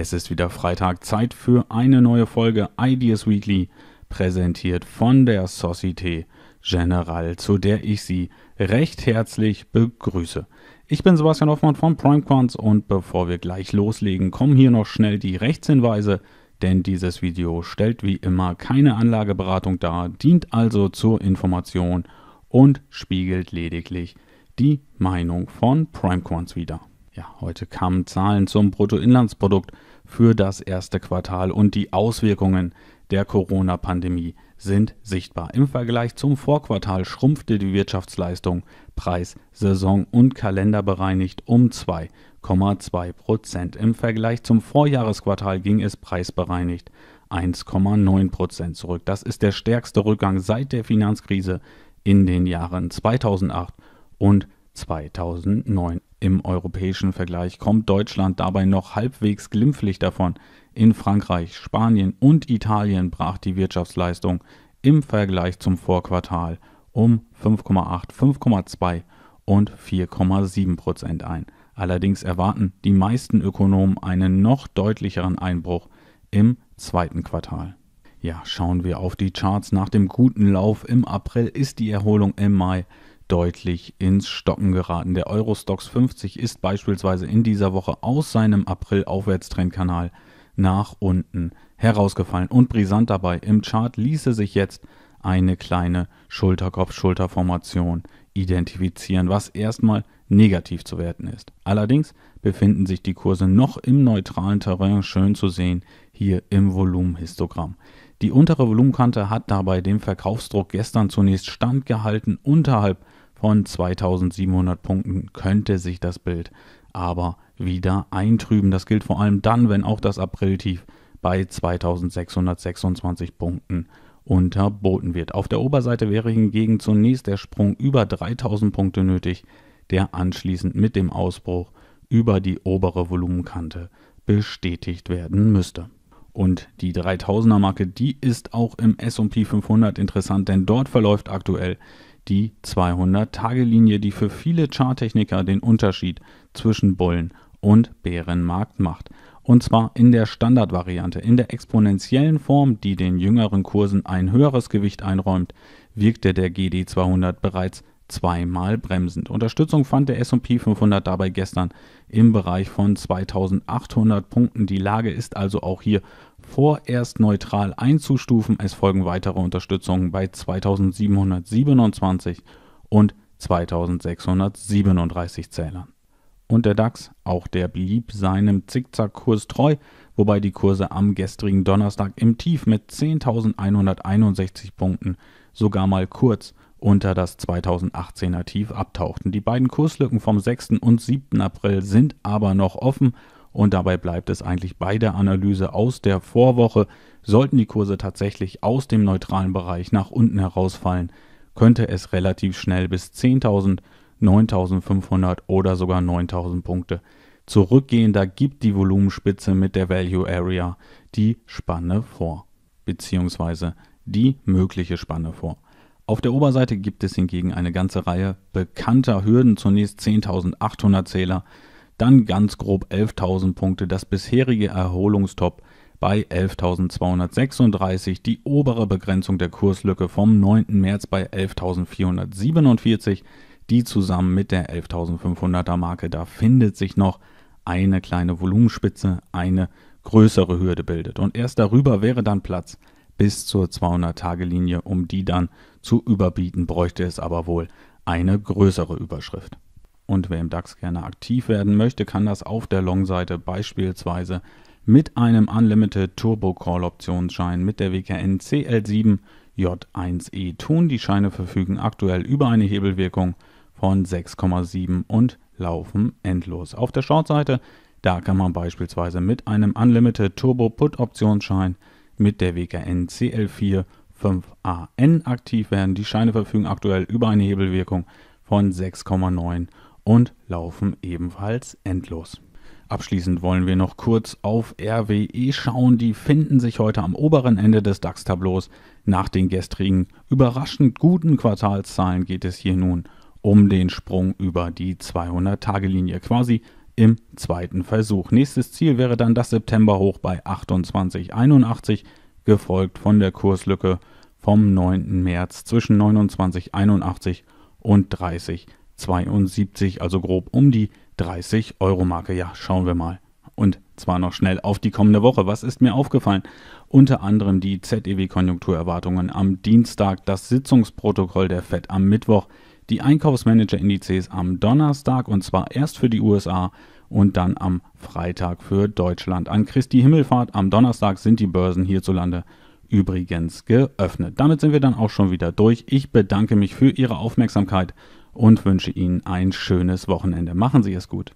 Es ist wieder Freitag, Zeit für eine neue Folge Ideas Weekly, präsentiert von der Societe Générale, zu der ich Sie recht herzlich begrüße. Ich bin Sebastian Hoffmann von PrimeQuants und bevor wir gleich loslegen, kommen hier noch schnell die Rechtshinweise, denn dieses Video stellt wie immer keine Anlageberatung dar, dient also zur Information und spiegelt lediglich die Meinung von PrimeQuants wider. Ja, heute kamen Zahlen zum Bruttoinlandsprodukt für das erste Quartal und die Auswirkungen der Corona-Pandemie sind sichtbar. Im Vergleich zum Vorquartal schrumpfte die Wirtschaftsleistung Preis, Saison und Kalender bereinigt um 2,2 Prozent. Im Vergleich zum Vorjahresquartal ging es preisbereinigt 1,9 Prozent zurück. Das ist der stärkste Rückgang seit der Finanzkrise in den Jahren 2008 und 2009. Im europäischen Vergleich kommt Deutschland dabei noch halbwegs glimpflich davon. In Frankreich, Spanien und Italien brach die Wirtschaftsleistung im Vergleich zum Vorquartal um 5,8, 5,2 und 4,7 Prozent ein. Allerdings erwarten die meisten Ökonomen einen noch deutlicheren Einbruch im zweiten Quartal. Ja, schauen wir auf die Charts. Nach dem guten Lauf im April ist die Erholung im Mai deutlich ins Stocken geraten. Der Eurostox 50 ist beispielsweise in dieser Woche aus seinem April-Aufwärtstrendkanal nach unten herausgefallen. Und brisant dabei, im Chart ließe sich jetzt eine kleine Schulterkopf-Schulterformation identifizieren, was erstmal negativ zu werten ist. Allerdings befinden sich die Kurse noch im neutralen Terrain schön zu sehen hier im Volumenhistogramm. Die untere Volumenkante hat dabei dem Verkaufsdruck gestern zunächst standgehalten unterhalb von 2700 Punkten könnte sich das Bild aber wieder eintrüben. Das gilt vor allem dann, wenn auch das Apriltief bei 2626 Punkten unterboten wird. Auf der Oberseite wäre hingegen zunächst der Sprung über 3000 Punkte nötig, der anschließend mit dem Ausbruch über die obere Volumenkante bestätigt werden müsste. Und die 3000er Marke, die ist auch im SP 500 interessant, denn dort verläuft aktuell die 200-Tage-Linie, die für viele Charttechniker den Unterschied zwischen Bullen- und Bärenmarkt macht. Und zwar in der Standardvariante, in der exponentiellen Form, die den jüngeren Kursen ein höheres Gewicht einräumt, wirkte der GD200 bereits zweimal bremsend. Unterstützung fand der SP 500 dabei gestern im Bereich von 2800 Punkten. Die Lage ist also auch hier vorerst neutral einzustufen. Es folgen weitere Unterstützungen bei 2727 und 2637 Zählern. Und der DAX, auch der blieb seinem Zickzackkurs treu, wobei die Kurse am gestrigen Donnerstag im Tief mit 10.161 Punkten sogar mal kurz unter das 2018er Tief abtauchten. Die beiden Kurslücken vom 6. und 7. April sind aber noch offen und dabei bleibt es eigentlich bei der Analyse aus der Vorwoche. Sollten die Kurse tatsächlich aus dem neutralen Bereich nach unten herausfallen, könnte es relativ schnell bis 10.000, 9.500 oder sogar 9.000 Punkte zurückgehen. Da gibt die Volumenspitze mit der Value Area die Spanne vor, beziehungsweise die mögliche Spanne vor. Auf der Oberseite gibt es hingegen eine ganze Reihe bekannter Hürden, zunächst 10.800 Zähler, dann ganz grob 11.000 Punkte, das bisherige Erholungstop bei 11.236, die obere Begrenzung der Kurslücke vom 9. März bei 11.447, die zusammen mit der 11.500er Marke, da findet sich noch eine kleine Volumenspitze, eine größere Hürde bildet und erst darüber wäre dann Platz bis zur 200-Tage-Linie. Um die dann zu überbieten, bräuchte es aber wohl eine größere Überschrift. Und wer im DAX gerne aktiv werden möchte, kann das auf der Long-Seite beispielsweise mit einem Unlimited Turbo Call Optionsschein mit der WKN CL7 J1E tun. Die Scheine verfügen aktuell über eine Hebelwirkung von 6,7 und laufen endlos. Auf der Short-Seite, da kann man beispielsweise mit einem Unlimited Turbo Put Optionsschein mit der WKN CL45AN aktiv werden. Die Scheine verfügen aktuell über eine Hebelwirkung von 6,9 und laufen ebenfalls endlos. Abschließend wollen wir noch kurz auf RWE schauen. Die finden sich heute am oberen Ende des DAX-Tableaus. Nach den gestrigen überraschend guten Quartalszahlen geht es hier nun um den Sprung über die 200-Tage-Linie, quasi im zweiten Versuch. Nächstes Ziel wäre dann das September hoch bei 28,81, gefolgt von der Kurslücke vom 9. März zwischen 29,81 und 30,72, also grob um die 30 Euro Marke. Ja, schauen wir mal. Und zwar noch schnell auf die kommende Woche. Was ist mir aufgefallen? Unter anderem die ZEW-Konjunkturerwartungen am Dienstag, das Sitzungsprotokoll der FED am Mittwoch, die Einkaufsmanager-Indizes am Donnerstag und zwar erst für die USA und dann am Freitag für Deutschland. An Christi Himmelfahrt am Donnerstag sind die Börsen hierzulande übrigens geöffnet. Damit sind wir dann auch schon wieder durch. Ich bedanke mich für Ihre Aufmerksamkeit und wünsche Ihnen ein schönes Wochenende. Machen Sie es gut.